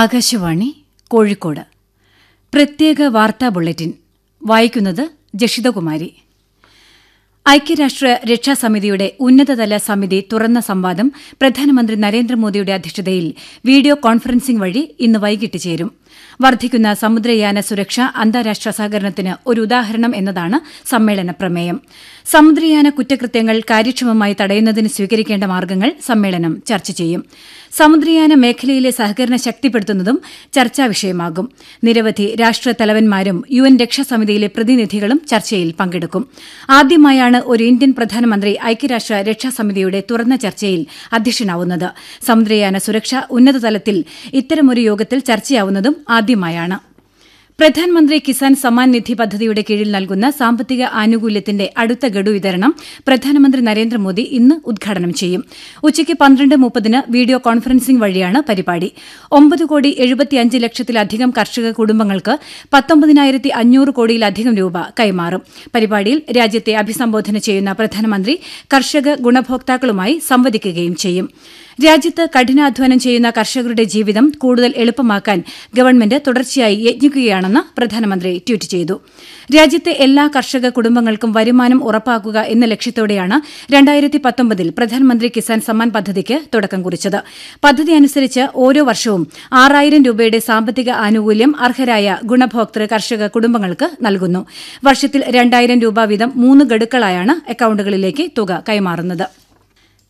ആകാശവാണി കോഴിക്കോട് പ്രത്യേക വാർത്താ ബുള്ളറ്റിൻ വായിക്കുന്നത് ജഷിതകുമാരി ഐക്യരാഷ്ട്ര രക്ഷാസമിതിയുടെ ഉന്നതതല സമിതി തുറന്ന സംവാദം പ്രധാനമന്ത്രി നരേന്ദ്രമോദിയുടെ അധ്യക്ഷതയിൽ വീഡിയോ കോൺഫറൻസിംഗ് വഴി ഇന്ന് വൈകിട്ട് ചേരും വർദ്ധിക്കുന്ന സമുദ്രയാന സുരക്ഷ അന്താരാഷ്ട്ര സഹകരണത്തിന് ഒരു ഉദാഹരണം എന്നതാണ് സമ്മേളന പ്രമേയം സമുദ്രയാന കുറ്റകൃത്യങ്ങൾ കാര്യക്ഷമമായി തടയുന്നതിന് സ്വീകരിക്കേണ്ട മാർഗ്ഗങ്ങൾ സമ്മേളനം ചർച്ച ചെയ്യും സമുദ്രയാന മേഖലയിലെ സഹകരണം ശക്തിപ്പെടുത്തുന്നതും ചർച്ചാ വിഷയമാകും നിരവധി രാഷ്ട്ര തലവന്മാരും യു എൻ രക്ഷാസമിതിയിലെ പ്രതിനിധികളും ചർച്ചയിൽ പങ്കെടുക്കും ആദ്യമായാണ് ഒരു ഇന്ത്യൻ പ്രധാനമന്ത്രി ഐക്യരാഷ്ട്ര രക്ഷാസമിതിയുടെ തുറന്ന ചർച്ചയിൽ അധ്യക്ഷനാവുന്നത് സമുദ്രയാന സുരക്ഷ ഉന്നതതലത്തിൽ ഇത്തരമൊരു യോഗത്തിൽ ചർച്ചയാവുന്നതും ആദ്യമായാണ് പ്രധാനമന്ത്രി കിസാൻ സമ്മാൻ നിധി പദ്ധതിയുടെ കീഴിൽ നൽകുന്ന സാമ്പത്തിക ആനുകൂല്യത്തിന്റെ അടുത്ത ഗഡു വിതരണം പ്രധാനമന്ത്രി നരേന്ദ്രമോദി ഇന്ന് ഉദ്ഘാടനം ചെയ്യും ഉച്ചയ്ക്ക് പന്ത്രണ്ട് മുപ്പതിന് വീഡിയോ കോൺഫറൻസിംഗ് വഴിയാണ് പരിപാടി ഒമ്പത് കോടി എഴുപത്തിയഞ്ച് ലക്ഷത്തിലധികം കർഷക കുടുംബങ്ങൾക്ക് പത്തൊമ്പതിനായിരത്തി അഞ്ഞൂറ് കോടിയിലധികം രൂപ കൈമാറും പരിപാടിയിൽ രാജ്യത്തെ അഭിസംബോധന ചെയ്യുന്ന പ്രധാനമന്ത്രി കർഷക ഗുണഭോക്താക്കളുമായി സംവദിക്കുകയും ചെയ്യും രാജ്യത്ത് കഠിനാധ്വാനം ചെയ്യുന്ന കർഷകരുടെ ജീവിതം കൂടുതൽ എളുപ്പമാക്കാൻ ഗവൺമെന്റ് തുടർച്ചയായി യജ്ഞിക്കുകയാണെന്ന് പ്രധാനമന്ത്രി ട്വീറ്റ് ചെയ്തു രാജ്യത്തെ എല്ലാ കർഷക കുടുംബങ്ങൾക്കും വരുമാനം ഉറപ്പാക്കുക എന്ന ലക്ഷ്യത്തോടെയാണ് രണ്ടായിരത്തി പത്തൊമ്പതിൽ പ്രധാനമന്ത്രി കിസാൻ സമ്മാൻ പദ്ധതിക്ക് തുടക്കം കുറിച്ചത് പദ്ധതി അനുസരിച്ച് ഓരോ വർഷവും ആറായിരം രൂപയുടെ സാമ്പത്തിക ആനുകൂല്യം അർഹരായ ഗുണഭോക്തൃ കർഷക കുടുംബങ്ങൾക്ക് നൽകുന്നു വർഷത്തിൽ രണ്ടായിരം രൂപ വീതം മൂന്ന് ഗഡുക്കളായാണ് അക്കൌണ്ടുകളിലേക്ക് തുക കൈമാറുന്നത്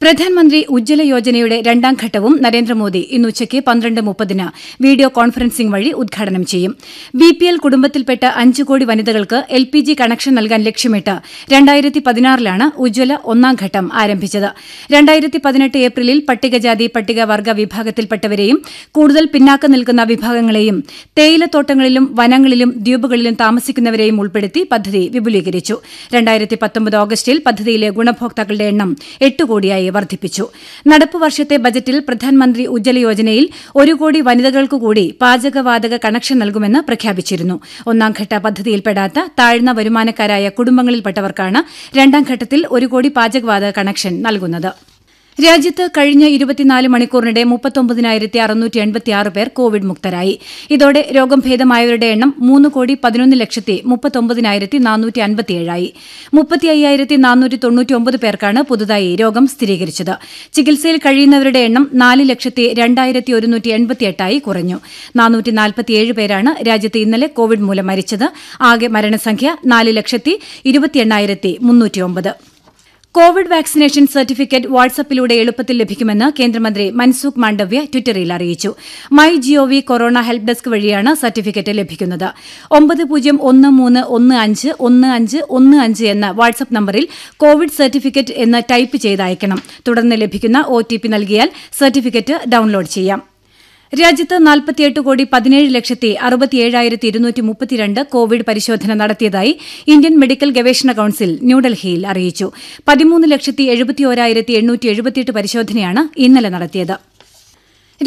പ്രധാനമന്ത്രി ഉജ്ജ്വല യോജനയുടെ രണ്ടാം ഘട്ടവും നരേന്ദ്രമോദി ഇന്ന് ഉച്ചയ്ക്ക് പന്ത്രണ്ട് മുപ്പതിന് വീഡിയോ കോൺഫറൻസിംഗ് വഴി ഉദ്ഘാടനം ചെയ്യും ബി പി എൽ കുടുംബത്തിൽപ്പെട്ട അഞ്ച് കോടി വനിതകൾക്ക് എൽ പി ജി കണക്ഷൻ നൽകാൻ ലക്ഷ്യമിട്ട് രണ്ടായിരത്തി പതിനാറിലാണ് ഉജ്ജ്വല ഒന്നാം ഘട്ടം ആരംഭിച്ചത് രണ്ടായിരത്തി പതിനെട്ട് ഏപ്രിലിൽ പട്ടികജാതി പട്ടികവർഗ വിഭാഗത്തിൽപ്പെട്ടവരെയും കൂടുതൽ പിന്നാക്കം നിൽക്കുന്ന വിഭാഗങ്ങളെയും തേയിലത്തോട്ടങ്ങളിലും വനങ്ങളിലും ദ്വീപുകളിലും താമസിക്കുന്നവരെയും ഉൾപ്പെടുത്തി പദ്ധതി വിപുലീകരിച്ചു രണ്ടായിരത്തി പത്തൊമ്പത് ഓഗസ്റ്റിൽ പദ്ധതിയിലെ ഗുണഭോക്താക്കളുടെ എണ്ണം എട്ട് കോടിയായി വർദ്ധിപ്പിച്ചു നടപ്പ് വർഷത്തെ ബജറ്റിൽ പ്രധാനമന്ത്രി ഉജ്ജല യോജനയിൽ ഒരു കോടി വനിതകൾക്കു കൂടി പാചകവാതക കണക്ഷൻ നൽകുമെന്ന് പ്രഖ്യാപിച്ചിരുന്നു ഒന്നാംഘട്ട പദ്ധതിയിൽപ്പെടാത്ത താഴ്ന്ന വരുമാനക്കാരായ കുടുംബങ്ങളിൽപ്പെട്ടവർക്കാണ് രണ്ടാം ഘട്ടത്തിൽ ഒരു കോടി പാചകവാതക കണക്ഷൻ നൽകുന്നത് രാജ്യത്ത് കഴിഞ്ഞ ഇരുപത്തിനാല് മണിക്കൂറിനിടെ മുപ്പത്തൊമ്പതിനായിരത്തി അറുന്നൂറ്റി എൺപത്തിയാറ് പേർ കോവിഡ് മുക്തരായി ഇതോടെ രോഗം ഭേദമായവരുടെ എണ്ണം മൂന്ന് കോടി പതിനൊന്ന് ലക്ഷത്തി മുപ്പത്തൊമ്പതിനായിരത്തി നാനൂറ്റി അൻപത്തിയേഴായി മുപ്പത്തി അയ്യായിരത്തി നാനൂറ്റി തൊണ്ണൂറ്റിയൊമ്പത് പേർക്കാണ് പുതുതായി രോഗം സ്ഥിരീകരിച്ചത് ചികിത്സയിൽ കഴിയുന്നവരുടെ എണ്ണം നാല് ലക്ഷത്തി രണ്ടായിരത്തി ഒരുന്നൂറ്റി എൺപത്തിയെട്ടായി കുറഞ്ഞു നാനൂറ്റി നാൽപ്പത്തിയേഴ് പേരാണ് രാജ്യത്ത് ഇന്നലെ കോവിഡ് മൂലം മരിച്ചത് ആകെ മരണസംഖ്യ നാല് ലക്ഷത്തി ഇരുപത്തിയെണ്ണായിരത്തി മുന്നൂറ്റിയൊമ്പത് കോവിഡ് വാക്സിനേഷൻ സർട്ടിഫിക്കറ്റ് വാട്സപ്പിലൂടെ എളുപ്പത്തിൽ ലഭിക്കുമെന്ന് കേന്ദ്രമന്ത്രി മൻസുഖ് മാണ്ഡവ്യ ട്വിറ്ററിൽ അറിയിച്ചു my G O V corona help desk വഴിയാണ് സർട്ടിഫിക്കറ്റ് ലഭിക്കുന്നത് ഒമ്പത് പൂജ്യം ഒന്ന് മൂന്ന് ഒന്ന് അഞ്ച് ഒന്ന് അഞ്ച് ഒന്ന് അഞ്ച് എന്ന വാട്സപ്പ് നമ്പറിൽ കോവിഡ് സർട്ടിഫിക്കറ്റ് എന്ന് ടൈപ്പ് ചെയ്തയക്കണം തുടർന്ന് ലഭിക്കുന്ന ഒ നൽകിയാൽ സർട്ടിഫിക്കറ്റ് ഡൌൺലോഡ് ചെയ്യാം രാജ്യത്ത് നാൽപ്പത്തിയെട്ട് കോടി പതിനേഴ് ലക്ഷത്തി അറുപത്തിയേഴായിരത്തി ഇരുന്നൂറ്റി മുപ്പത്തിരണ്ട് കോവിഡ് പരിശോധന നടത്തിയതായി ഇന്ത്യൻ മെഡിക്കൽ ഗവേഷണ കൌൺസിൽ ന്യൂഡൽഹിയിൽ അറിയിച്ചു പതിമൂന്ന് ലക്ഷത്തി എഴുപത്തിയോരായിരത്തി എണ്ണൂറ്റി എഴുപത്തിയെട്ട് പരിശോധനയാണ് ഇന്നലെ നടത്തിയത്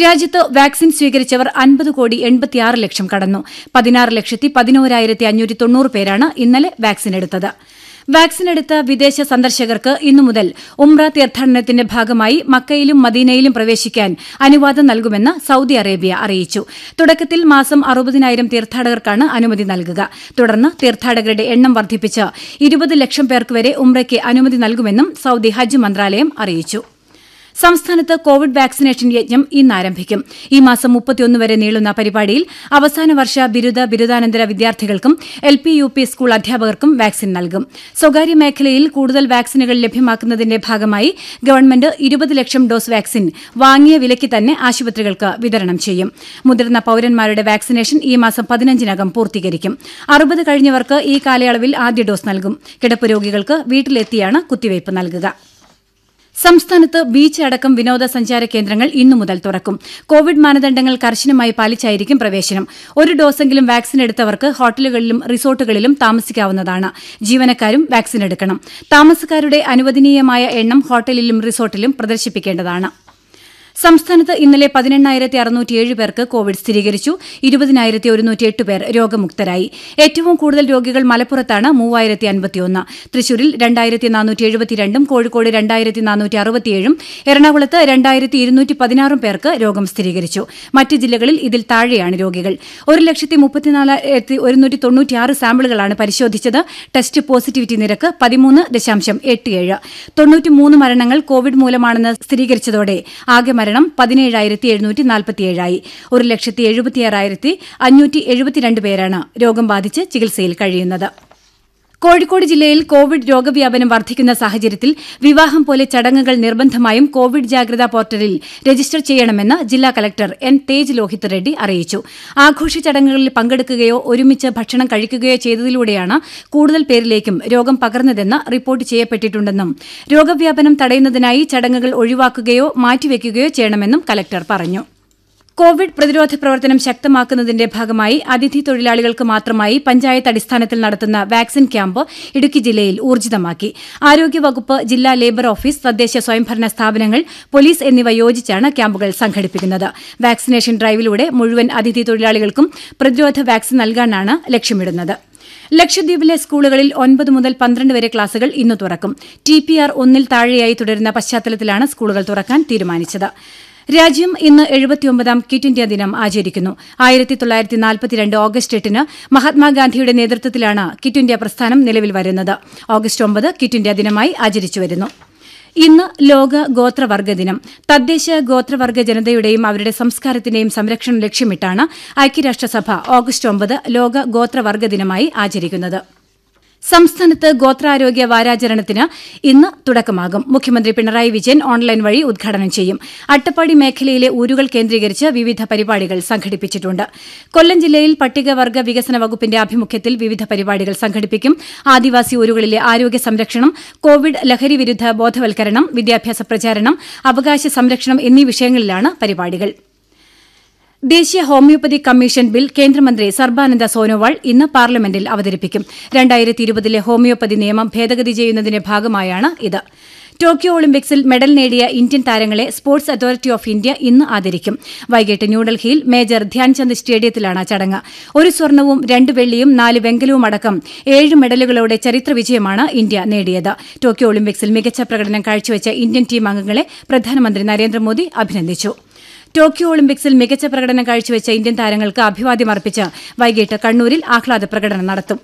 രാജ്യത്ത് വാക്സിൻ സ്വീകരിച്ചവർ അൻപത് കോടി എൺപത്തിയാറ് ലക്ഷം കടന്നു പതിനാറ് ലക്ഷത്തി പതിനോരായിരത്തി അഞ്ഞൂറ്റി തൊണ്ണൂറ് പേരാണ് ഇന്നലെ വാക്സിൻ എടുത്തത് വാക്സിൻ എടുത്ത വിദേശ സന്ദർശകർക്ക് ഇന്നു മുതൽ ഉംറ തീർത്ഥാടനത്തിന്റെ ഭാഗമായി മക്കയിലും മദീനയിലും പ്രവേശിക്കാൻ അനുവാദം നൽകുമെന്ന് സൌദി അറേബ്യ അറിയിച്ചു തുടക്കത്തിൽ മാസം അറുപതിനായിരം തീർത്ഥാടകർക്കാണ് അനുമതി നൽകുക തുടർന്ന് തീർത്ഥാടകരുടെ എണ്ണം വർദ്ധിപ്പിച്ച് ഇരുപത് ലക്ഷം പേർക്ക് വരെ ഉംറയ്ക്ക് അനുമതി നൽകുമെന്നും സൌദി ഹജ്ജ് മന്ത്രാലയം അറിയിച്ചു സംസ്ഥാനത്ത് കോവിഡ് വാക്സിനേഷൻ യജ്ഞം ഇന്ന് ആരംഭിക്കും ഈ മാസം മുപ്പത്തിയൊന്ന് വരെ നീളുന്ന പരിപാടിയിൽ അവസാന വർഷ ബിരുദ ബിരുദാനന്തര വിദ്യാർത്ഥികൾക്കും L P U P school അധ്യാപകർക്കും വാക്സിൻ നൽകും സ്വകാര്യ മേഖലയിൽ കൂടുതൽ വാക്സിനുകൾ ലഭ്യമാക്കുന്നതിന്റെ ഭാഗമായി ഗവൺമെന്റ് ഇരുപത് ലക്ഷം ഡോസ് വാക്സിൻ വാങ്ങിയ വിലയ്ക്ക് തന്നെ ആശുപത്രികൾക്ക് വിതരണം ചെയ്യും മുതിർന്ന പൌരന്മാരുടെ വാക്സിനേഷൻ ഈ മാസം പതിനഞ്ചിനകം പൂർത്തീകരിക്കും അറുപത് കഴിഞ്ഞവർക്ക് ഈ കാലയളവിൽ ആദ്യ ഡോസ് നൽകും കിടപ്പ് രോഗികൾക്ക് വീട്ടിലെത്തിയാണ് കുത്തിവയ്പ് നൽകുക സംസ്ഥാനത്ത് ബീച്ച് അടക്കം വിനോദസഞ്ചാര കേന്ദ്രങ്ങൾ ഇന്നു മുതൽ തുറക്കും കോവിഡ് മാനദണ്ഡങ്ങൾ കർശനമായി പാലിച്ചായിരിക്കും പ്രവേശനം ഒരു ഡോസെങ്കിലും വാക്സിൻ എടുത്തവർക്ക് ഹോട്ടലുകളിലും റിസോർട്ടുകളിലും താമസിക്കാവുന്നതാണ് ജീവനക്കാരും വാക്സിൻ എടുക്കണം താമസക്കാരുടെ അനുവദനീയമായ എണ്ണം ഹോട്ടലിലും റിസോർട്ടിലും പ്രദർശിപ്പിക്കേണ്ടതാണ് സംസ്ഥാനത്ത് ഇന്നലെ പതിനെണ്ണായിരത്തി അറുന്നൂറ്റി ഏഴ് പേർക്ക് കോവിഡ് സ്ഥിരീകരിച്ചു ഇരുപതിനായിരത്തി ഒരുന്നൂറ്റി എട്ട് പേർ രോഗമുക്തരായി ഏറ്റവും കൂടുതൽ രോഗികൾ മലപ്പുറത്താണ് മൂവായിരത്തി അൻപത്തിയൊന്ന് തൃശൂരിൽ രണ്ടായിരത്തി നാനൂറ്റി എഴുപത്തിരണ്ടും കോഴിക്കോട് രണ്ടായിരത്തി നാനൂറ്റി അറുപത്തിയേഴും എറണാകുളത്ത് രണ്ടായിരത്തി ഇരുന്നൂറ്റി പതിനാറും പേർക്ക് രോഗം സ്ഥിരീകരിച്ചു മറ്റ് ജില്ലകളിൽ ഇതിൽ താഴെയാണ് രോഗികൾ ഒരു ലക്ഷത്തി മുപ്പത്തിനാലായിരത്തി ഒരുന്നൂറ്റി തൊണ്ണൂറ്റിയാറ് സാമ്പിളുകളാണ് പരിശോധിച്ചത് ടെസ്റ്റ് പോസിറ്റിവിറ്റി നിരക്ക് പതിമൂന്ന് ദശാംശം എട്ട് ഏഴ് തൊണ്ണൂറ്റി മൂന്ന് മരണങ്ങൾ കോവിഡ് മൂലമാണെന്ന് സ്ഥിരീകരിച്ചതോടെ ആകെ മരണം പതിനേഴായിരത്തി എഴുന്നൂറ്റി നാൽപ്പത്തിയേഴായി ഒരു ലക്ഷത്തി എഴുപത്തിയാറായിരത്തി അഞ്ഞൂറ്റി എഴുപത്തിരണ്ട് പേരാണ് രോഗം ബാധിച്ച് ചികിത്സയിൽ കഴിയുന്നത് കോഴിക്കോട് ജില്ലയിൽ കോവിഡ് രോഗവ്യാപനം വർദ്ധിക്കുന്ന സാഹചര്യത്തിൽ വിവാഹം പോലെ ചടങ്ങുകൾ നിർബന്ധമായും കോവിഡ് ജാഗ്രതാ പോർട്ടലിൽ രജിസ്റ്റർ ചെയ്യണമെന്ന് ജില്ലാ കലക്ടർ എൻ തേജ് ലോഹിത് റെഡ്ഡി അറിയിച്ചു ആഘോഷ ചടങ്ങുകളിൽ പങ്കെടുക്കുകയോ ഒരുമിച്ച് ഭക്ഷണം കഴിക്കുകയോ ചെയ്തതിലൂടെയാണ് കൂടുതൽ പേരിലേക്കും രോഗം പകർന്നതെന്ന് റിപ്പോർട്ട് ചെയ്യപ്പെട്ടിട്ടുണ്ടെന്നും രോഗവ്യാപനം തടയുന്നതിനായി ചടങ്ങുകൾ ഒഴിവാക്കുകയോ മാറ്റിവെക്കുകയോ ചെയ്യണമെന്നും കലക്ടർ പറഞ്ഞു കോവിഡ് പ്രതിരോധ പ്രവർത്തനം ശക്തമാക്കുന്നതിന്റെ ഭാഗമായി അതിഥി തൊഴിലാളികൾക്ക് മാത്രമായി പഞ്ചായത്ത് അടിസ്ഥാനത്തിൽ നടത്തുന്ന വാക്സിൻ ക്യാമ്പ് ഇടുക്കി ജില്ലയിൽ ഊർജിതമാക്കി ആരോഗ്യവകുപ്പ് ജില്ലാ ലേബർ ഓഫീസ് തദ്ദേശ സ്വയംഭരണ സ്ഥാപനങ്ങൾ പോലീസ് എന്നിവ യോജിച്ചാണ് ക്യാമ്പുകൾ സംഘടിപ്പിക്കുന്നത് വാക്സിനേഷൻ ഡ്രൈവിലൂടെ മുഴുവൻ അതിഥി തൊഴിലാളികൾക്കും പ്രതിരോധ വാക്സിൻ നൽകാനാണ് ലക്ഷ്യമിടുന്നത് ലക്ഷദ്വീപിലെ സ്കൂളുകളിൽ ഒൻപത് മുതൽ പന്ത്രണ്ട് വരെ ക്ലാസുകൾ ഇന്ന് തുറക്കും ടി പി ആർ ഒന്നിൽ താഴെയായി തുടരുന്ന പശ്ചാത്തലത്തിലാണ് സ്കൂളുകൾ തുറക്കാൻ തീരുമാനിച്ചത് രാജ്യം ഇന്ന് എഴുപത്തിയൊമ്പതാം ക്വിറ്റ് ഇന്ത്യ ദിനം ആചരിക്കുന്നു ആയിരത്തി തൊള്ളായിരത്തി നാൽപ്പത്തിരണ്ട് ഓഗസ്റ്റ് എട്ടിന് മഹാത്മാഗാന്ധിയുടെ നേതൃത്വത്തിലാണ് ക്വിറ്റ് ഇന്ത്യ പ്രസ്ഥാനം നിലവിൽ വരുന്നത് ഓഗസ്റ്റ് ഒമ്പത് ക്വിറ്റ് ഇന്ത്യ ദിനമായി ആചരിച്ചുവരുന്നു ഇന്ന് ലോക ഗോത്രവർഗ ദിനം തദ്ദേശ ഗോത്രവർഗ ജനതയുടെയും അവരുടെ സംസ്കാരത്തിന്റെയും സംരക്ഷണം ലക്ഷ്യമിട്ടാണ് ഐക്യരാഷ്ട്രസഭ ഓഗസ്റ്റ് ഒമ്പത് ലോക ഗോത്രവർഗ ദിനമായി ആചരിക്കുന്നത് സംസ്ഥാനത്ത് ഗോത്രാരോഗ്യ വാരാചരണത്തിന് ഇന്ന് തുടക്കമാകും മുഖ്യമന്ത്രി പിണറായി വിജയൻ ഓൺലൈൻ വഴി ഉദ്ഘാടനം ചെയ്യും അട്ടപ്പാടി മേഖലയിലെ ഊരുകൾ കേന്ദ്രീകരിച്ച് വിവിധ പരിപാടികൾ സംഘടിപ്പിച്ചിട്ടുണ്ട് കൊല്ലം ജില്ലയിൽ പട്ടികവർഗ വികസന വകുപ്പിന്റെ ആഭിമുഖ്യത്തിൽ വിവിധ പരിപാടികൾ സംഘടിപ്പിക്കും ആദിവാസി ഊരുകളിലെ ആരോഗ്യ സംരക്ഷണം കോവിഡ് ലഹരി വിരുദ്ധ ബോധവൽക്കരണം വിദ്യാഭ്യാസ പ്രചാരണം അവകാശ സംരക്ഷണം എന്നീ വിഷയങ്ങളിലാണ് പരിപാടികൾ ദേശീയ ഹോമിയോപ്പതി കമ്മീഷൻ ബിൽ കേന്ദ്രമന്ത്രി സർബാനന്ദ സോനോവാൾ ഇന്ന് പാർലമെന്റിൽ അവതരിപ്പിക്കും രണ്ടായിരത്തി ഇരുപതിലെ ഹോമിയോപ്പതി നിയമം ഭേദഗതി ചെയ്യുന്നതിന്റെ ഭാഗമായാണ് ഇത് ടോക്കിയോ ഒളിമ്പിക്സിൽ മെഡൽ നേടിയ ഇന്ത്യൻ താരങ്ങളെ സ്പോർട്സ് അതോറിറ്റി ഓഫ് ഇന്ത്യ ഇന്ന് ആദരിക്കും വൈകിട്ട് ന്യൂഡൽഹിയിൽ മേജർ ധ്യാൻചന്ദ് സ്റ്റേഡിയത്തിലാണ് ചടങ്ങ് ഒരു സ്വർണവും രണ്ട് വെള്ളിയും നാല് വെങ്കലവും അടക്കം ഏഴ് മെഡലുകളോടെ ചരിത്ര വിജയമാണ് ഇന്ത്യ നേടിയത് ടോക്കിയോ ഒളിമ്പിക്സിൽ മികച്ച പ്രകടനം കാഴ്ചവെച്ച ഇന്ത്യൻ ടീം അംഗങ്ങളെ പ്രധാനമന്ത്രി നരേന്ദ്രമോദി അഭിനന്ദിച്ചു ടോക്കിയോ ഒളിമ്പിക്സിൽ മികച്ച പ്രകടനം കാഴ്ചവെച്ച ഇന്ത്യൻ താരങ്ങൾക്ക് അഭിവാദ്യം അർപ്പിച്ച് വൈകിട്ട് കണ്ണൂരിൽ ആഹ്ലാദ പ്രകടനം നടത്തും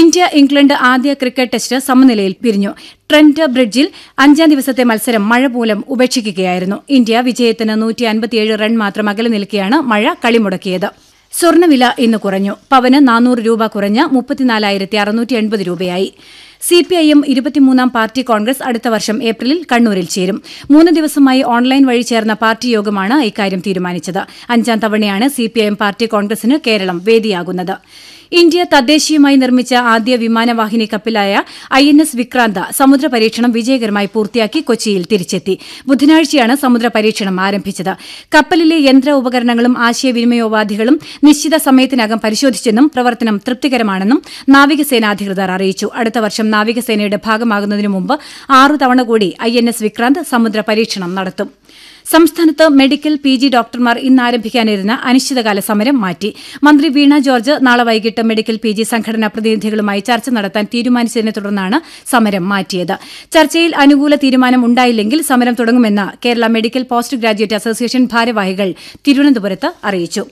ഇന്ത്യ ഇംഗ്ലണ്ട് ആദ്യ ക്രിക്കറ്റ് ടെസ്റ്റ് സമനിലയിൽ പിരിഞ്ഞു ട്രെന്റ് ബ്രിഡ്ജിൽ അഞ്ചാം ദിവസത്തെ മത്സരം മഴ മൂലം ഉപേക്ഷിക്കുകയായിരുന്നു ഇന്ത്യ വിജയത്തിന് നൂറ്റി അൻപത്തിയേഴ് റൺ മാത്രം അകലെ നിൽക്കെയാണ് മഴ കളിമുടക്കിയത് സ്വർണ്ണവില ഇന്ന് കുറഞ്ഞു പവന് നാനൂറ് രൂപ കുറഞ്ഞ് മുപ്പത്തിനാലായിരത്തി അറുന്നൂറ്റി എൺപത് രൂപയായി സി പി ഐ എം ഇരുപത്തിമൂന്നാം പാർട്ടി കോൺഗ്രസ് അടുത്ത വർഷം ഏപ്രിലിൽ കണ്ണൂരിൽ ചേരും മൂന്ന് ദിവസമായി ഓൺലൈൻ വഴി ചേർന്ന പാർട്ടി യോഗമാണ് ഇക്കാര്യം തീരുമാനിച്ചത് അഞ്ചാം തവണയാണ് C P I M party കോൺഗ്രസിന് കേരളം വേദിയാകുന്നത് ഇന്ത്യ തദ്ദേശീയമായി നിർമ്മിച്ച ആദ്യ വിമാനവാഹിനി കപ്പലായ ഐ എൻ എസ് വിക്രാന്ത സമുദ്ര പരീക്ഷണം വിജയകരമായി പൂർത്തിയാക്കി കൊച്ചിയിൽ തിരിച്ചെത്തി ബുധനാഴ്ചയാണ് സമുദ്ര പരീക്ഷണം ആരംഭിച്ചത് കപ്പലിലെ യന്ത്ര ഉപകരണങ്ങളും ആശയവിനിമയോപാധികളും നിശ്ചിത സമയത്തിനകം പരിശോധിച്ചെന്നും പ്രവർത്തനം തൃപ്തികരമാണെന്നും നാവികസേന അധികൃതർ അറിയിച്ചു അടുത്ത വർഷം നാവികസേനയുടെ ഭാഗമാകുന്നതിനു മുമ്പ് ആറു തവണ കൂടി ഐ എൻ എസ് വിക്രാന്ത് സമുദ്ര പരീക്ഷണം നടത്തും സംസ്ഥാനത്ത് മെഡിക്കൽ പി ജി ഡോക്ടർമാർ ആരംഭിക്കാനിരുന്ന അനിശ്ചിതകാല സമരം മാറ്റി മന്ത്രി വീണ ജോർജ് നാളെ വൈകിട്ട് മെഡിക്കൽ പി ജി സംഘടനാ പ്രതിനിധികളുമായി ചർച്ച നടത്താൻ തീരുമാനിച്ചതിനെ തുടർന്നാണ് സമരം മാറ്റിയത് ചർച്ചയിൽ അനുകൂല തീരുമാനം ഉണ്ടായില്ലെങ്കിൽ സമരം തുടങ്ങുമെന്ന് Kerala medical post graduate association ഭാരവാഹികൾ തിരുവനന്തപുരത്ത് അറിയിച്ചു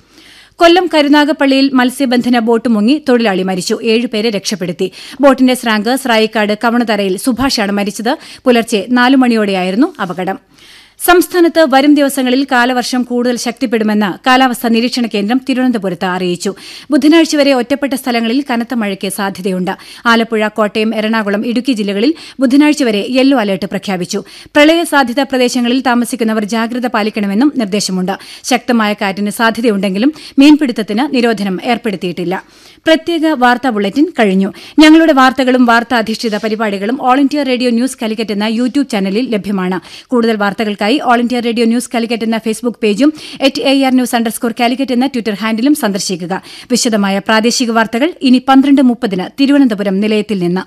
കൊല്ലം കരുനാഗപ്പള്ളിയിൽ മത്സ്യബന്ധന ബോട്ട് മുങ്ങി തൊഴിലാളി മരിച്ചു ഏഴുപേരെ രക്ഷപ്പെടുത്തി ബോട്ടിന്റെ സ്രാങ്ക് സ്രായിക്കാട് കവണതറയിൽ സുഭാഷാണ് മരിച്ചത് പുലർച്ചെ നാലു മണിയോടെയായിരുന്നു അപകടം സംസ്ഥാനത്ത് വരും ദിവസങ്ങളിൽ കാലവർഷം കൂടുതൽ ശക്തിപ്പെടുമെന്ന് കാലാവസ്ഥാ നിരീക്ഷണ കേന്ദ്രം തിരുവനന്തപുരത്ത് അറിയിച്ചു ബുധനാഴ്ച വരെ ഒറ്റപ്പെട്ട സ്ഥലങ്ങളിൽ കനത്ത മഴയ്ക്ക് സാധ്യതയുണ്ട് ആലപ്പുഴ കോട്ടയം എറണാകുളം ഇടുക്കി ജില്ലകളിൽ ബുധനാഴ്ച വരെ യെല്ലോ അലർട്ട് പ്രഖ്യാപിച്ചു പ്രളയ സാധ്യതാ പ്രദേശങ്ങളിൽ താമസിക്കുന്നവർ ജാഗ്രത പാലിക്കണമെന്നും നിർദ്ദേശമുണ്ട് ശക്തമായ കാറ്റിന് സാധ്യതയുണ്ടെങ്കിലും മീൻപിടുത്തത്തിന് നിരോധനം ഏർപ്പെടുത്തിയിട്ടില്ല പ്രത്യേക വാർത്താ ബുള്ളറ്റിൻ കഴിഞ്ഞു ഞങ്ങളുടെ വാർത്തകളും വാർത്താധിഷ്ഠിത പരിപാടികളും all India radio news Calicut എന്ന യൂട്യൂബ് ചാനലിൽ ലഭ്യമാണ് കൂടുതൽ വാർത്തകൾക്കായി വിവരങ്ങൾക്കായി all India radio news Calicut എന്ന ഫേസ്ബുക്ക് പേജും at A R news underscore Calicut എന്ന ട്വിറ്റർ ഹാൻഡിലും സന്ദർശിക്കുക വിശദമായ പ്രാദേശിക വാർത്തകൾ ഇനി പന്ത്രണ്ട് മുപ്പതിന് തിരുവനന്തപുരം നിലയത്തിൽ നിന്ന്